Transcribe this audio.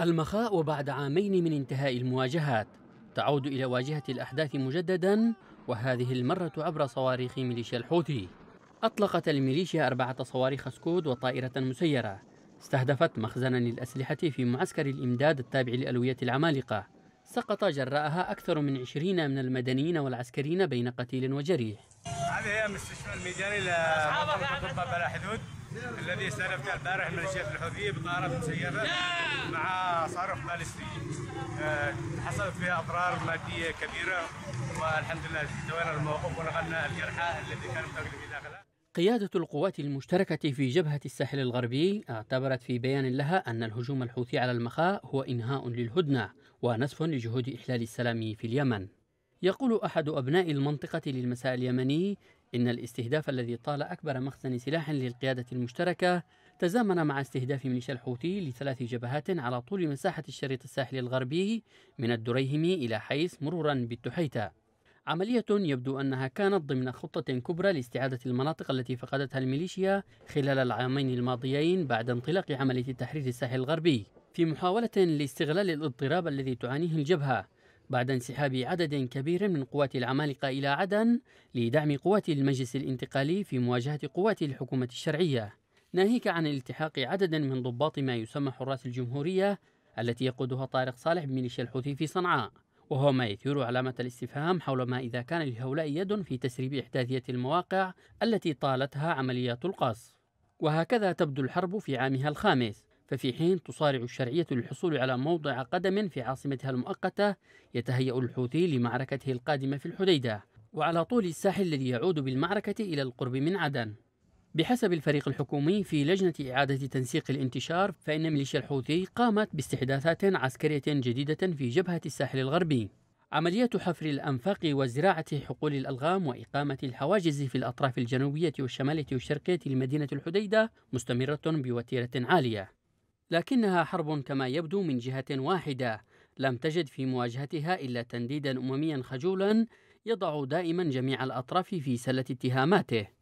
المخاء وبعد عامين من انتهاء المواجهات تعود إلى واجهة الأحداث مجددا وهذه المرة عبر صواريخ ميليشيا الحوثي أطلقت الميليشيا أربعة صواريخ سكود وطائرة مسيرة استهدفت مخزنا للأسلحة في معسكر الإمداد التابع لألوية العمالقة سقط جراءها أكثر من عشرين من المدنيين والعسكريين بين قتيل وجريح هذه هي المستشفى الميداني لمنطقة في حدود الذي استهدفنا البارح الشيخ الحوثية بطائرات مسيرة مع صاروخ باليستي آه، حصل فيها أضرار مادية كبيرة والحمد لله استوينا الموقف ولغنا الجرحى الذي كانوا متواجدين في داخلها قيادة القوات المشتركة في جبهة الساحل الغربي اعتبرت في بيان لها أن الهجوم الحوثي على المخاء هو إنهاء للهدنة ونسف لجهود إحلال السلام في اليمن. يقول أحد أبناء المنطقة للمساء اليمني إن الاستهداف الذي طال أكبر مخزن سلاح للقيادة المشتركة تزامن مع استهداف ميليشيا الحوثي لثلاث جبهات على طول مساحة الشريط الساحلي الغربي من الدريهم إلى حيس مرورا بالتحيتة عملية يبدو أنها كانت ضمن خطة كبرى لاستعادة المناطق التي فقدتها الميليشيا خلال العامين الماضيين بعد انطلاق عملية تحرير الساحل الغربي في محاولة لاستغلال الاضطراب الذي تعانيه الجبهة بعد انسحاب عدد كبير من قوات العمالقة إلى عدن لدعم قوات المجلس الانتقالي في مواجهة قوات الحكومة الشرعية ناهيك عن التحاق عدد من ضباط ما يسمى حراس الجمهورية التي يقودها طارق صالح بميليشيا الحوثي في صنعاء وهو ما يثير علامة الاستفهام حول ما إذا كان لهؤلاء يد في تسريب إحداثية المواقع التي طالتها عمليات القصف وهكذا تبدو الحرب في عامها الخامس ففي حين تصارع الشرعية للحصول على موضع قدم في عاصمتها المؤقتة يتهيأ الحوثي لمعركته القادمة في الحديدة وعلى طول الساحل الذي يعود بالمعركة إلى القرب من عدن بحسب الفريق الحكومي في لجنة إعادة تنسيق الانتشار فإن ميليشيا الحوثي قامت باستحداثات عسكرية جديدة في جبهة الساحل الغربي عملية حفر الأنفاق وزراعة حقول الألغام وإقامة الحواجز في الأطراف الجنوبية والشمالية والشرقية لمدينة الحديدة مستمرة بوتيرة عالية لكنها حرب كما يبدو من جهة واحدة لم تجد في مواجهتها إلا تنديدا أمميا خجولا يضع دائما جميع الأطراف في سلة اتهاماته